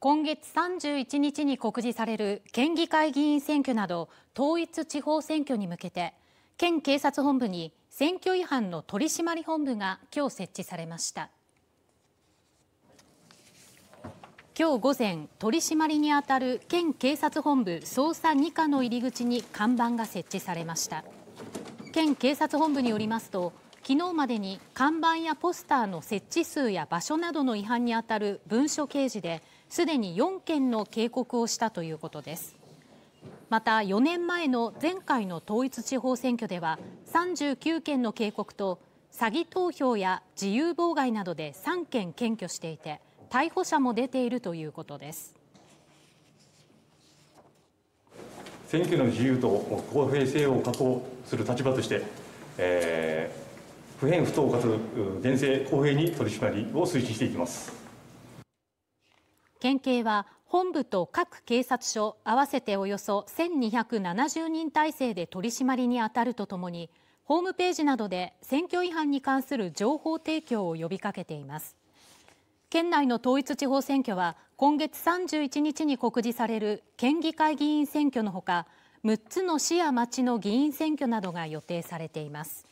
今月31日に告示される県議会議員選挙など統一地方選挙に向けて県警察本部に選挙違反の取締本部が今日設置されました今日午前取締りにあたる県警察本部捜査2課の入り口に看板が設置されました県警察本部によりますと昨日までに看板やポスターの設置数や場所などの違反にあたる文書掲示ですでに4件の警告をしたということですまた4年前の前回の統一地方選挙では39件の警告と詐欺投票や自由妨害などで3件検挙していて逮捕者も出ているということです選挙の自由と公平性を確保する立場として、えー、不偏不当かつ厳正公平に取り締まりを推進していきます。県警は本部と各警察署合わせておよそ1270人体制で取り締まりに当たるとともにホームページなどで選挙違反に関する情報提供を呼びかけています県内の統一地方選挙は今月31日に告示される県議会議員選挙のほか6つの市や町の議員選挙などが予定されています